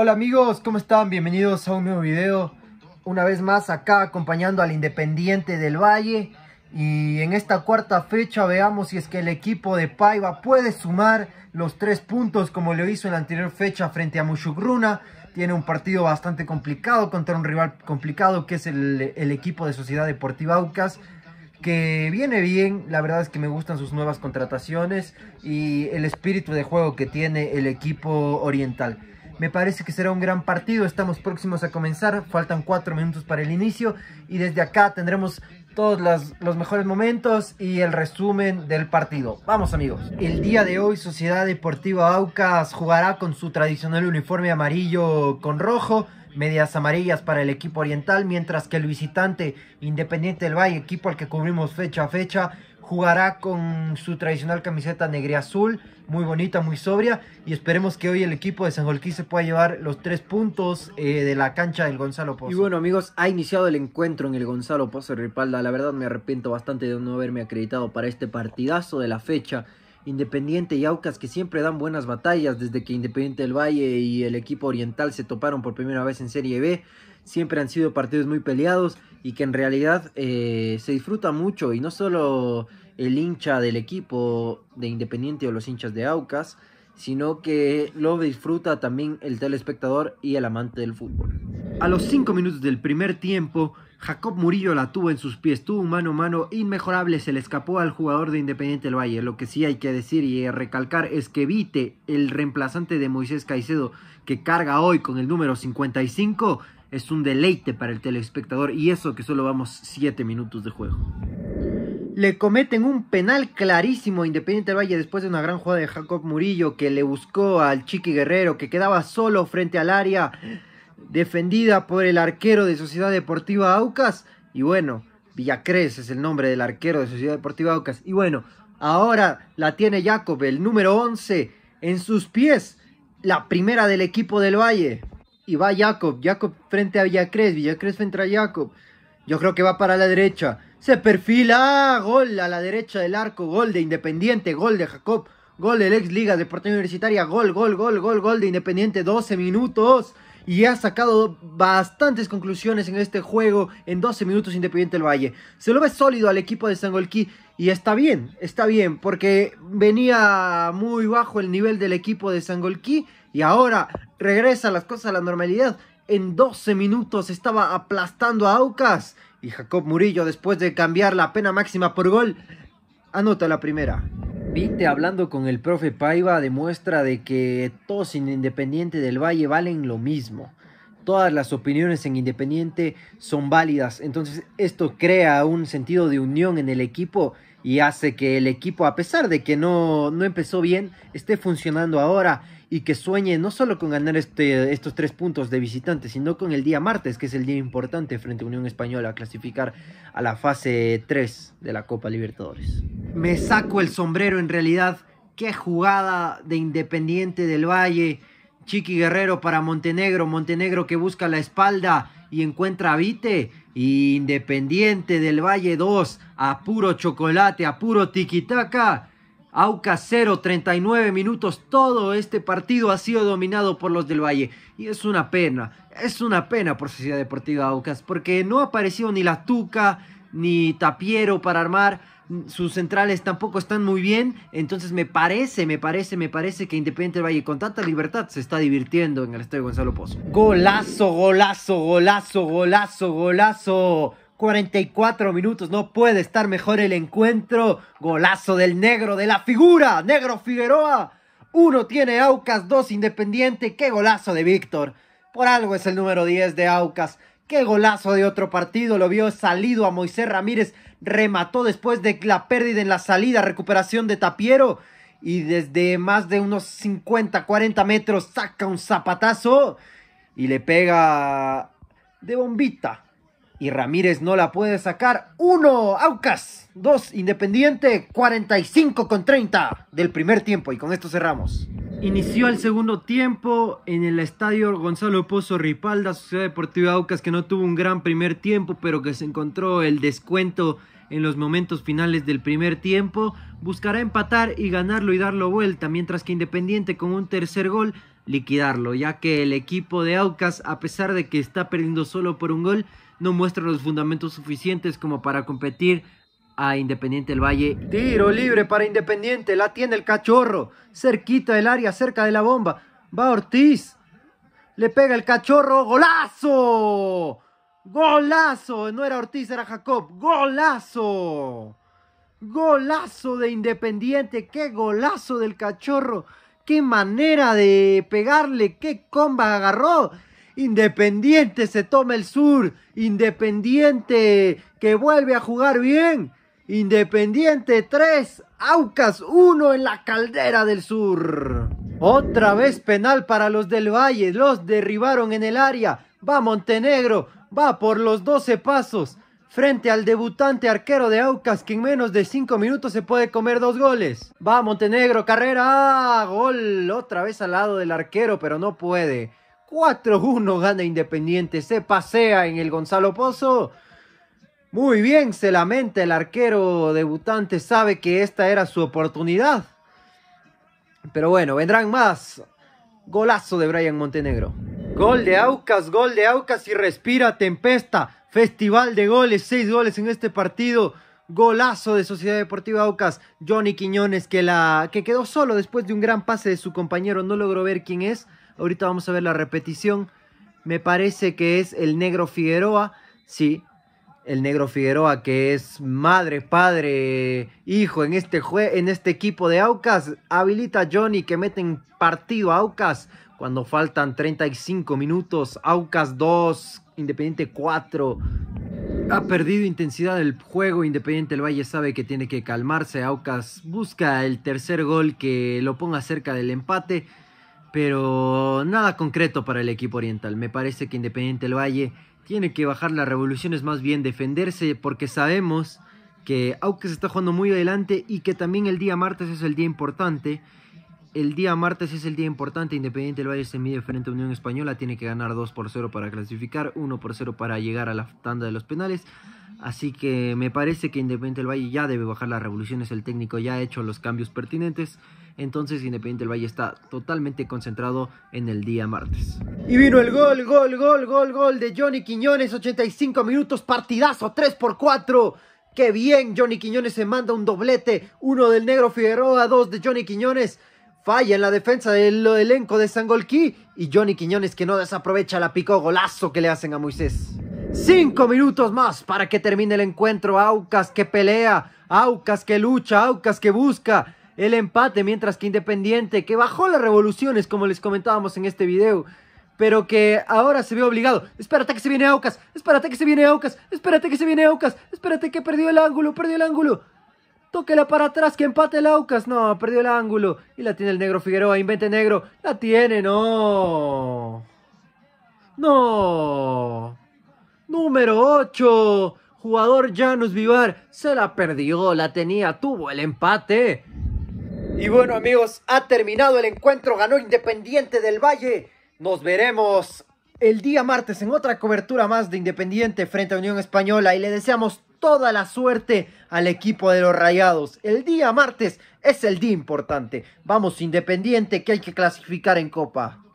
Hola amigos, ¿cómo están? Bienvenidos a un nuevo video. Una vez más acá acompañando al Independiente del Valle. Y en esta cuarta fecha veamos si es que el equipo de Paiva puede sumar los tres puntos como lo hizo en la anterior fecha frente a Mushugruna. Tiene un partido bastante complicado contra un rival complicado que es el, el equipo de Sociedad Deportiva Aucas que viene bien, la verdad es que me gustan sus nuevas contrataciones y el espíritu de juego que tiene el equipo oriental. Me parece que será un gran partido, estamos próximos a comenzar, faltan cuatro minutos para el inicio y desde acá tendremos todos los, mejores momentos y el resumen del partido. Vamos amigos. El día de hoy Sociedad Deportiva Aucas jugará con su tradicional uniforme amarillo con rojo medias amarillas para el equipo oriental, mientras que el visitante Independiente del Valle, equipo al que cubrimos fecha a fecha, jugará con su tradicional camiseta negra azul, muy bonita, muy sobria, y esperemos que hoy el equipo de San Jolquí se pueda llevar los tres puntos eh, de la cancha del Gonzalo Pozo. Y bueno amigos, ha iniciado el encuentro en el Gonzalo Pozo Ripalda, la verdad me arrepiento bastante de no haberme acreditado para este partidazo de la fecha, Independiente y Aucas que siempre dan buenas batallas desde que Independiente del Valle y el equipo oriental se toparon por primera vez en Serie B. Siempre han sido partidos muy peleados y que en realidad eh, se disfruta mucho y no solo el hincha del equipo de Independiente o los hinchas de Aucas, sino que lo disfruta también el telespectador y el amante del fútbol. A los 5 minutos del primer tiempo, Jacob Murillo la tuvo en sus pies, tuvo un mano a mano inmejorable, se le escapó al jugador de Independiente del Valle. Lo que sí hay que decir y recalcar es que Vite, el reemplazante de Moisés Caicedo, que carga hoy con el número 55, es un deleite para el telespectador y eso que solo vamos 7 minutos de juego. Le cometen un penal clarísimo a Independiente del Valle después de una gran jugada de Jacob Murillo que le buscó al Chiqui Guerrero que quedaba solo frente al área defendida por el arquero de Sociedad Deportiva Aucas. Y bueno, Villacrés es el nombre del arquero de Sociedad Deportiva Aucas. Y bueno, ahora la tiene Jacob, el número 11, en sus pies, la primera del equipo del Valle. Y va Jacob, Jacob frente a Villacrés, Villacrés frente a Jacob. Yo creo que va para la derecha. Se perfila, ah, gol a la derecha del arco, gol de Independiente, gol de Jacob, gol del ex Liga Deportiva Universitaria, gol, gol, gol, gol, gol de Independiente, 12 minutos y ha sacado bastantes conclusiones en este juego en 12 minutos Independiente del Valle. Se lo ve sólido al equipo de Sangolquí y está bien, está bien, porque venía muy bajo el nivel del equipo de Sangolquí y ahora regresa las cosas a la normalidad. En 12 minutos estaba aplastando a Aucas y Jacob Murillo después de cambiar la pena máxima por gol anota la primera. Vite hablando con el profe Paiva demuestra de que todos en Independiente del Valle valen lo mismo. Todas las opiniones en Independiente son válidas. Entonces esto crea un sentido de unión en el equipo y hace que el equipo, a pesar de que no, no empezó bien, esté funcionando ahora y que sueñe no solo con ganar este, estos tres puntos de visitante, sino con el día martes, que es el día importante frente a Unión Española, a clasificar a la fase 3 de la Copa Libertadores. Me saco el sombrero en realidad, qué jugada de Independiente del Valle, Chiqui Guerrero para Montenegro, Montenegro que busca la espalda y encuentra a Vite. Independiente del Valle 2, a puro chocolate, a puro tiquitaca, Aucas 0, 39 minutos. Todo este partido ha sido dominado por los del Valle. Y es una pena, es una pena por Sociedad Deportiva Aucas, porque no ha aparecido ni la Tuca, ni Tapiero para armar. Sus centrales tampoco están muy bien. Entonces me parece, me parece, me parece que Independiente del Valle con tanta libertad se está divirtiendo en el estadio Gonzalo Pozo. Golazo, golazo, golazo, golazo, golazo 44 minutos, no puede estar mejor el encuentro. Golazo del negro, de la figura, negro Figueroa. Uno tiene Aucas, dos Independiente. Qué golazo de Víctor. Por algo es el número 10 de Aucas. Qué golazo de otro partido. Lo vio salido a Moisés Ramírez. Remató después de la pérdida en la salida, recuperación de Tapiero. Y desde más de unos 50, 40 metros saca un zapatazo y le pega de bombita y Ramírez no la puede sacar. Uno, Aucas. 2, Independiente. 45 con 30 del primer tiempo y con esto cerramos. Inició el segundo tiempo en el estadio Gonzalo Pozo Ripalda, Sociedad Deportiva Aucas, que no tuvo un gran primer tiempo, pero que se encontró el descuento en los momentos finales del primer tiempo. Buscará empatar y ganarlo y darlo vuelta, mientras que Independiente con un tercer gol liquidarlo, ya que el equipo de Aucas, a pesar de que está perdiendo solo por un gol, no muestra los fundamentos suficientes como para competir a Independiente del Valle. Tiro libre para Independiente, la tiene el cachorro, cerquita del área, cerca de la bomba. Va Ortiz, le pega el cachorro, golazo. Golazo, no era Ortiz, era Jacob. Golazo. Golazo de Independiente, qué golazo del cachorro qué manera de pegarle, qué comba agarró. Independiente se toma el sur, Independiente que vuelve a jugar bien. Independiente 3, Aucas 1 en la caldera del sur. Otra vez penal para los del Valle, los derribaron en el área. Va Montenegro, va por los 12 pasos frente al debutante arquero de Aucas que en menos de 5 minutos se puede comer dos goles. Va Montenegro, carrera, ah, gol otra vez al lado del arquero, pero no puede. 4-1 gana Independiente, se pasea en el Gonzalo Pozo. Muy bien, se lamenta el arquero debutante, sabe que esta era su oportunidad. Pero bueno, vendrán más. Golazo de Brian Montenegro. Gol de Aucas, gol de Aucas y respira Tempesta. Festival de goles, seis goles en este partido. Golazo de Sociedad Deportiva Aucas. Johnny Quiñones que, la, que quedó solo después de un gran pase de su compañero. No logró ver quién es. Ahorita vamos a ver la repetición. Me parece que es el negro Figueroa. Sí, el negro Figueroa que es madre, padre, hijo en este, en este equipo de Aucas. Habilita a Johnny que mete en partido a Aucas. Cuando faltan 35 minutos, Aucas 2, Independiente 4. Ha perdido intensidad el juego, Independiente el Valle sabe que tiene que calmarse, Aucas busca el tercer gol que lo ponga cerca del empate, pero nada concreto para el equipo oriental. Me parece que Independiente del Valle tiene que bajar las revoluciones, más bien defenderse, porque sabemos que Aucas está jugando muy adelante y que también el día martes es el día importante el día martes es el día importante. Independiente del Valle se mide frente a Unión Española. Tiene que ganar 2 por 0 para clasificar, 1 por 0 para llegar a la tanda de los penales. Así que me parece que Independiente del Valle ya debe bajar las revoluciones. El técnico ya ha hecho los cambios pertinentes. Entonces Independiente del Valle está totalmente concentrado en el día martes. Y vino el gol, gol, gol, gol, gol de Johnny Quiñones. 85 minutos, partidazo, 3 por 4. Qué bien, Johnny Quiñones se manda un doblete. Uno del negro Figueroa, dos de Johnny Quiñones. Vaya en la defensa del elenco de Sangolquí y Johnny Quiñones que no desaprovecha la picó golazo que le hacen a Moisés. Cinco minutos más para que termine el encuentro. Aucas que pelea, Aucas que lucha, Aucas que busca el empate, mientras que Independiente, que bajó las revoluciones como les comentábamos en este video, pero que ahora se ve obligado. Espérate que se viene Aucas, espérate que se viene Aucas, espérate que se viene Aucas, espérate que perdió el ángulo, perdió el ángulo. Tóquela para atrás, que empate Laucas No, perdió el ángulo. Y la tiene el negro Figueroa. Invente negro. La tiene, no. No. Número 8. Jugador Janus Vivar. Se la perdió, la tenía, tuvo el empate. Y bueno amigos, ha terminado el encuentro. Ganó Independiente del Valle. Nos veremos el día martes en otra cobertura más de Independiente frente a Unión Española. Y le deseamos toda la suerte al equipo de los Rayados. El día martes es el día importante. Vamos Independiente que hay que clasificar en Copa.